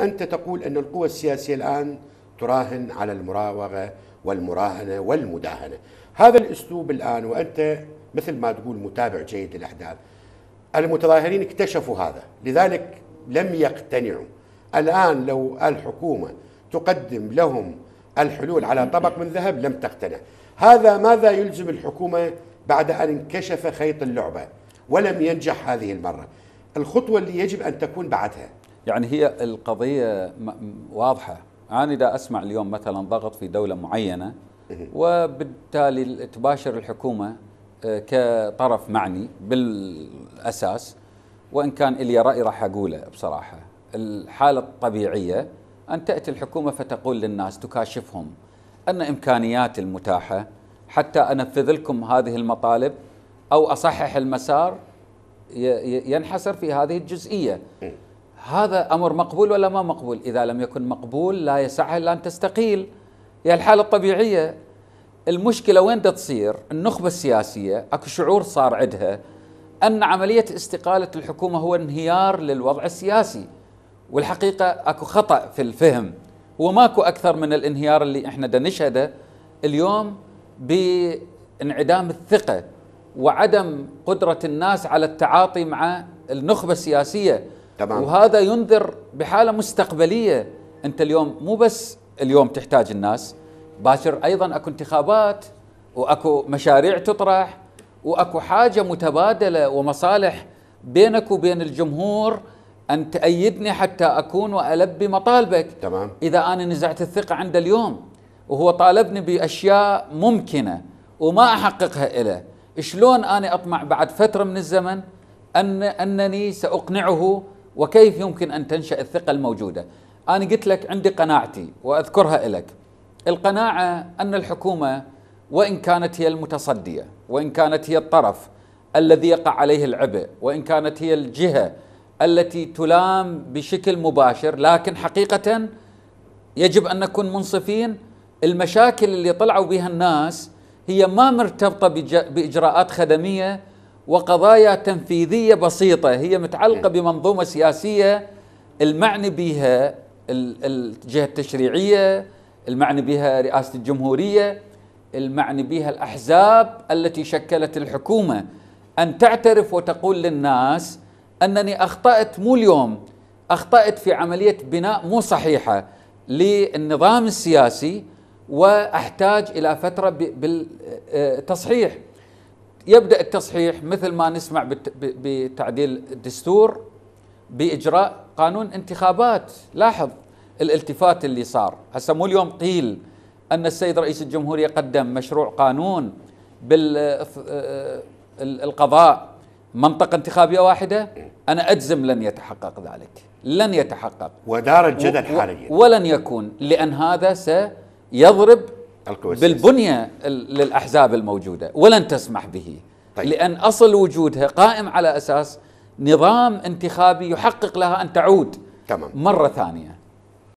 أنت تقول أن القوى السياسية الآن تراهن على المراوغة والمراهنة والمداهنة هذا الأسلوب الآن وأنت مثل ما تقول متابع جيد للأحداث المتظاهرين اكتشفوا هذا لذلك لم يقتنعوا الآن لو الحكومة تقدم لهم الحلول على طبق من ذهب لم تقتنع هذا ماذا يلزم الحكومة بعد أن انكشف خيط اللعبة ولم ينجح هذه المرة الخطوة اللي يجب أن تكون بعدها يعني هي القضية واضحة أنا إذا أسمع اليوم مثلا ضغط في دولة معينة إيه. وبالتالي تباشر الحكومة آه، كطرف معني بالأساس وإن كان إلي رأي راح أقوله بصراحة الحالة الطبيعية أن تأتي الحكومة فتقول للناس تكاشفهم أن إمكانياتي المتاحة حتى أنفذ لكم هذه المطالب أو أصحح المسار ينحصر في هذه الجزئية إيه. هذا امر مقبول ولا ما مقبول؟ اذا لم يكن مقبول لا يسعها الا ان تستقيل هي الحاله الطبيعيه المشكله وين تصير؟ النخبه السياسيه اكو شعور صار عندها ان عمليه استقاله الحكومه هو انهيار للوضع السياسي والحقيقه اكو خطا في الفهم وماكو اكثر من الانهيار اللي احنا نشهده اليوم بانعدام الثقه وعدم قدره الناس على التعاطي مع النخبه السياسيه تمام وهذا ينذر بحاله مستقبليه انت اليوم مو بس اليوم تحتاج الناس باكر ايضا اكو انتخابات واكو مشاريع تطرح واكو حاجه متبادله ومصالح بينك وبين الجمهور ان تأيدني حتى اكون والبي مطالبك تمام اذا انا نزعت الثقه عنده اليوم وهو طالبني باشياء ممكنه وما احققها إله شلون انا اطمع بعد فتره من الزمن ان انني ساقنعه وكيف يمكن أن تنشأ الثقة الموجودة أنا قلت لك عندي قناعتي وأذكرها لك القناعة أن الحكومة وإن كانت هي المتصدية وإن كانت هي الطرف الذي يقع عليه العبء وإن كانت هي الجهة التي تلام بشكل مباشر لكن حقيقة يجب أن نكون منصفين المشاكل اللي طلعوا بها الناس هي ما مرتبطة بإجراءات خدمية وقضايا تنفيذيه بسيطه هي متعلقه نعم. بمنظومه سياسيه المعني بها الجهه التشريعيه المعني بها رئاسه الجمهوريه المعني بها الاحزاب التي شكلت الحكومه ان تعترف وتقول للناس انني اخطات مو اليوم اخطات في عمليه بناء مو صحيحه للنظام السياسي واحتاج الى فتره بالتصحيح يبدا التصحيح مثل ما نسمع بتعديل الدستور باجراء قانون انتخابات لاحظ الالتفات اللي صار هسه مو اليوم قيل ان السيد رئيس الجمهوريه قدم مشروع قانون بالقضاء آه، آه، آه، منطقه انتخابيه واحده انا اجزم لن يتحقق ذلك لن يتحقق ودار الجدل حاليا ولن يكون لان هذا سيضرب بالبنية للأحزاب الموجودة ولن تسمح به طيب. لأن أصل وجودها قائم على أساس نظام انتخابي يحقق لها أن تعود تمام. مرة ثانية